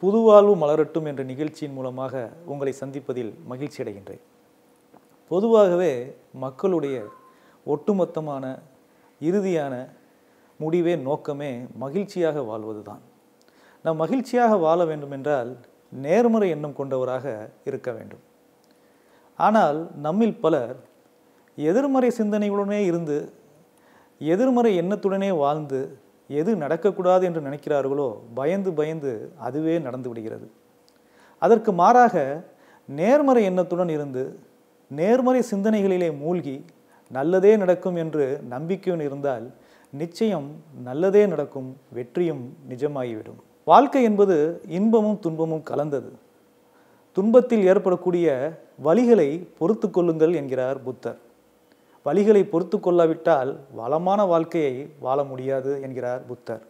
புதுவாழ்வு மலரட்டும் என்ற நிகழ்ச்சியின் மூலமாக உங்களை சந்திப்பதில் மகிழ்ச்சி அடைகின்றேன் பொதுவாகவே மக்களுடைய ஒட்டுமொத்தமான இறுதியான முடிவே நோக்கமே மகிழ்ச்சியாக வாழ்வது தான் நாம் மகிழ்ச்சியாக வாழ வேண்டுமென்றால் நேர்மறை எண்ணம் கொண்டவராக இருக்க வேண்டும் ஆனால் நம்மில் பலர் எதிர்மறை சிந்தனைகளுடனே இருந்து எதிர்மறை எண்ணத்துடனே வாழ்ந்து எது நடக்கக்கூடாது என்று நினைக்கிறார்களோ பயந்து பயந்து அதுவே நடந்து விடுகிறது அதற்கு மாறாக நேர்மறை எண்ணத்துடன் இருந்து நேர்மறை சிந்தனைகளிலே மூழ்கி நல்லதே நடக்கும் என்று நம்பிக்கையுடன் இருந்தால் நிச்சயம் நல்லதே நடக்கும் வெற்றியும் நிஜமாகிவிடும் வாழ்க்கை என்பது இன்பமும் துன்பமும் கலந்தது துன்பத்தில் ஏற்படக்கூடிய வழிகளை பொறுத்து கொள்ளுங்கள் என்கிறார் புத்தர் வழிகளை பொறுத்து கொள்ளாவிட்டால் வளமான வாழ்க்கையை வாழ முடியாது என்கிறார் புத்தர்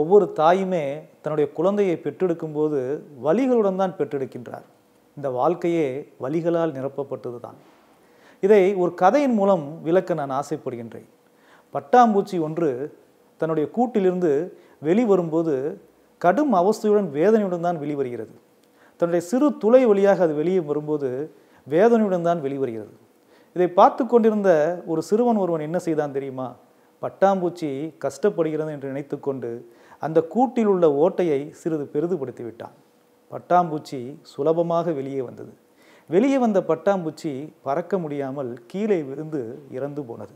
ஒவ்வொரு தாயுமே தன்னுடைய குழந்தையை பெற்றெடுக்கும் போது வழிகளுடன் தான் பெற்றெடுக்கின்றார் இந்த வாழ்க்கையே வழிகளால் நிரப்பப்பட்டது தான் இதை ஒரு கதையின் மூலம் விளக்க நான் ஆசைப்படுகின்றேன் பட்டாம்பூச்சி ஒன்று தன்னுடைய கூட்டிலிருந்து வெளிவரும்போது கடும் அவஸ்தையுடன் வேதனையுடன் தான் வெளிவருகிறது தன்னுடைய சிறு துளை வழியாக அது வெளியே வரும்போது வேதனையுடன் தான் வெளிவருகிறது இதை பார்த்து கொண்டிருந்த ஒரு சிறுவன் ஒருவன் என்ன செய்தான் தெரியுமா பட்டாம்பூச்சி கஷ்டப்படுகிறது என்று நினைத்து கொண்டு அந்த கூட்டில் உள்ள ஓட்டையை சிறிது பெரிதுபடுத்தி விட்டான் பட்டாம்பூச்சி சுலபமாக வெளியே வந்தது வெளியே வந்த பட்டாம்பூச்சி பறக்க முடியாமல் கீழே விழுந்து இறந்து போனது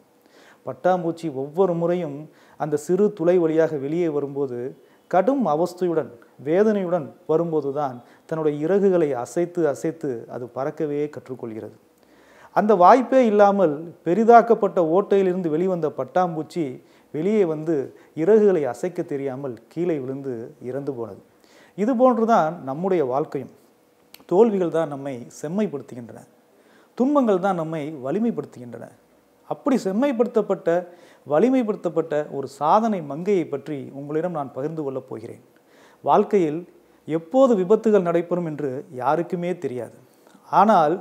பட்டாம்பூச்சி ஒவ்வொரு முறையும் அந்த சிறு துளை வழியாக வெளியே வரும்போது கடும் அவஸ்தையுடன் வேதனையுடன் வரும்போதுதான் தன்னுடைய இறகுகளை அசைத்து அசைத்து அது பறக்கவே கற்றுக்கொள்கிறது அந்த வாய்ப்பே இல்லாமல் பெரிதாக்கப்பட்ட ஓட்டையிலிருந்து வெளிவந்த பட்டாம்பூச்சி வெளியே வந்து இறகுகளை அசைக்க தெரியாமல் கீழே விழுந்து இறந்து போனது இது போன்று தான் நம்முடைய வாழ்க்கையும் தோல்விகள் தான் நம்மை செம்மைப்படுத்துகின்றன துன்பங்கள் தான் நம்மை வலிமைப்படுத்துகின்றன அப்படி செம்மைப்படுத்தப்பட்ட வலிமைப்படுத்தப்பட்ட ஒரு சாதனை மங்கையை பற்றி உங்களிடம் நான் பகிர்ந்து கொள்ளப் போகிறேன் வாழ்க்கையில் எப்போது விபத்துகள் நடைபெறும் என்று யாருக்குமே தெரியாது ஆனால்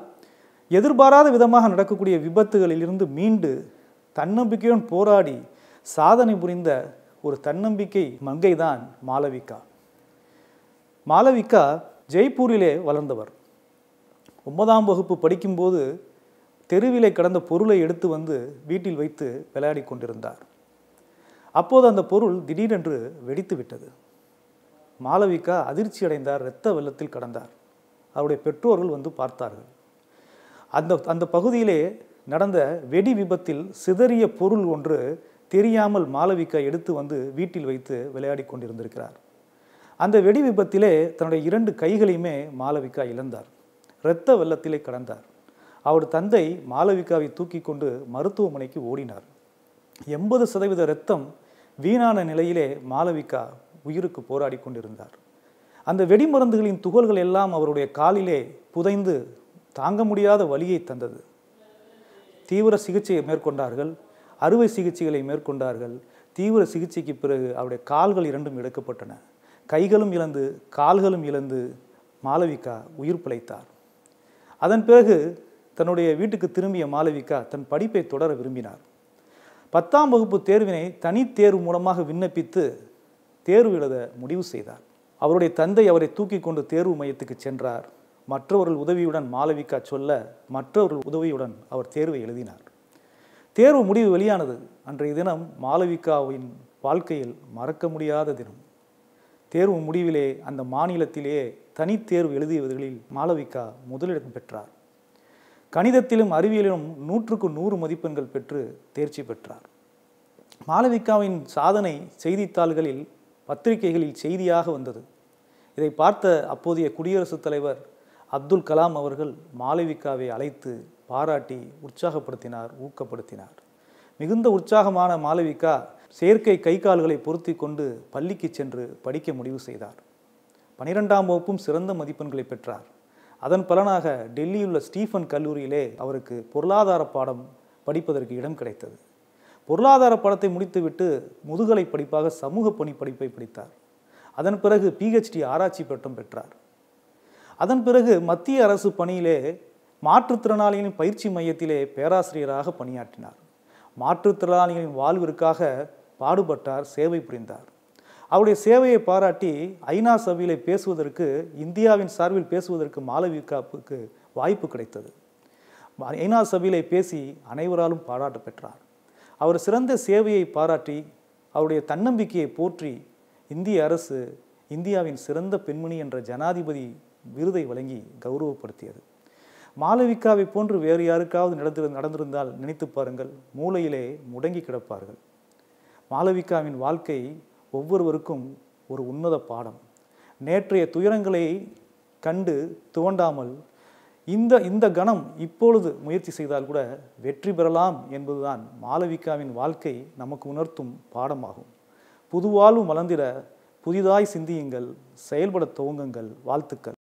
எதிர்பாராத விதமாக நடக்கக்கூடிய விபத்துகளிலிருந்து மீண்டு தன்னம்பிக்கையுடன் போராடி சாதனை புரிந்த ஒரு தன்னம்பிக்கை மங்கைதான் மாலவிகா மாலவிகா ஜெய்ப்பூரிலே வளர்ந்தவர் ஒன்பதாம் வகுப்பு படிக்கும்போது தெருவிலே கடந்த பொருளை எடுத்து வந்து வீட்டில் வைத்து விளையாடி கொண்டிருந்தார் அப்போது அந்த பொருள் திடீரென்று வெடித்து விட்டது மாலவிகா அதிர்ச்சி அடைந்தார் இரத்த வெள்ளத்தில் கடந்தார் அவருடைய பெற்றோர்கள் வந்து பார்த்தார்கள் அந்த அந்த பகுதியிலே நடந்த வெடி விபத்தில் சிதறிய பொருள் ஒன்று தெரியாமல் மாளவிகா எடுத்து வந்து வீட்டில் வைத்து விளையாடி கொண்டிருந்திருக்கிறார் அந்த வெடி விபத்திலே தன்னுடைய இரண்டு கைகளையுமே மாளவிகா இழந்தார் இரத்த வெள்ளத்திலே கடந்தார் அவர் தந்தை மாளவிகாவை தூக்கி கொண்டு மருத்துவமனைக்கு ஓடினார் எண்பது சதவீத இரத்தம் வீணான நிலையிலே மாளவிகா உயிருக்கு போராடி கொண்டிருந்தார் அந்த வெடிமருந்துகளின் துகள்கள் எல்லாம் அவருடைய காலிலே புதைந்து தாங்க முடியாத வழியை தந்தது தீவிர சிகிச்சையை மேற்கொண்டார்கள் அறுவை சிகிச்சைகளை மேற்கொண்டார்கள் தீவிர சிகிச்சைக்கு பிறகு அவருடைய கால்கள் இரண்டும் எடுக்கப்பட்டன கைகளும் இழந்து கால்களும் இழந்து மாளவிகா உயிர் பிழைத்தார் அதன் பிறகு தன்னுடைய வீட்டுக்கு திரும்பிய மாளவிகா தன் படிப்பை தொடர விரும்பினார் பத்தாம் வகுப்பு தேர்வினை தனித்தேர்வு மூலமாக விண்ணப்பித்து தேர்வு எழுத முடிவு செய்தார் அவருடைய தந்தை அவரை தூக்கி கொண்டு தேர்வு மையத்துக்கு சென்றார் மற்றவர்கள் உதவியுடன் மாளவிகா சொல்ல மற்றவர்கள் உதவியுடன் அவர் தேர்வை எழுதினார் தேர்வு முடிவு வெளியானது அன்றைய தினம் மாளவிகாவின் வாழ்க்கையில் மறக்க முடியாத தினம் தேர்வு முடிவிலே அந்த மாநிலத்திலேயே தனித்தேர்வு எழுதியவர்களில் மாளவிகா முதலிடம் பெற்றார் கணிதத்திலும் அறிவியலிலும் நூற்றுக்கு நூறு மதிப்பெண்கள் பெற்று தேர்ச்சி பெற்றார் மாளவிகாவின் சாதனை செய்தித்தாள்களில் பத்திரிகைகளில் செய்தியாக வந்தது இதை பார்த்த அப்போதைய குடியரசுத் தலைவர் அப்துல் கலாம் அவர்கள் மாளவிகாவை அழைத்து பாராட்டி உற்சாகப்படுத்தினார் ஊக்கப்படுத்தினார் மிகுந்த உற்சாகமான மாளவிகா செயற்கை கை கால்களை பொருத்தி கொண்டு பள்ளிக்கு சென்று படிக்க முடிவு செய்தார் பனிரெண்டாம் வகுப்பும் சிறந்த மதிப்பெண்களை பெற்றார் அதன் பலனாக டெல்லியில் உள்ள ஸ்டீஃபன் கல்லூரியிலே அவருக்கு பொருளாதார பாடம் படிப்பதற்கு இடம் கிடைத்தது பொருளாதார படத்தை முடித்துவிட்டு முதுகலை படிப்பாக சமூக பணி படிப்பை படித்தார் அதன் பிறகு பிஹெச்டி ஆராய்ச்சி பட்டம் பெற்றார் அதன் பிறகு மத்திய அரசு பணியிலே மாற்றுத்திறனாளிகளின் பயிற்சி மையத்திலே பேராசிரியராக பணியாற்றினார் மாற்றுத்திறனாளிகளின் வாழ்விற்காக பாடுபட்டார் சேவை புரிந்தார் அவருடைய சேவையை பாராட்டி ஐநா சபையில் பேசுவதற்கு இந்தியாவின் சார்பில் பேசுவதற்கு மாலவிகாப்புக்கு வாய்ப்பு கிடைத்தது ஐநா சபையில் பேசி அனைவராலும் பாராட்டு பெற்றார் அவர் சிறந்த சேவையை பாராட்டி அவருடைய தன்னம்பிக்கையை போற்றி இந்திய அரசு இந்தியாவின் சிறந்த பெண்மணி என்ற ஜனாதிபதி விருதை வழங்கி கௌரவப்படுத்தியது மாளவிகாவை போன்று வேறு யாருக்காவது நடந்து நடந்திருந்தால் நினைத்து பாருங்கள் மூளையிலே முடங்கி கிடப்பார்கள் மாளவிகாவின் வாழ்க்கை ஒவ்வொருவருக்கும் ஒரு உன்னத பாடம் நேற்றைய துயரங்களை கண்டு துவண்டாமல் இந்த இந்த கணம் இப்பொழுது முயற்சி செய்தால் கூட வெற்றி பெறலாம் என்பதுதான் மாளவிகாவின் வாழ்க்கை நமக்கு உணர்த்தும் பாடமாகும் புதுவாழ்வு மலர்ந்திட புதிதாய் சிந்தியுங்கள் செயல்பட துவங்குங்கள் வாழ்த்துக்கள்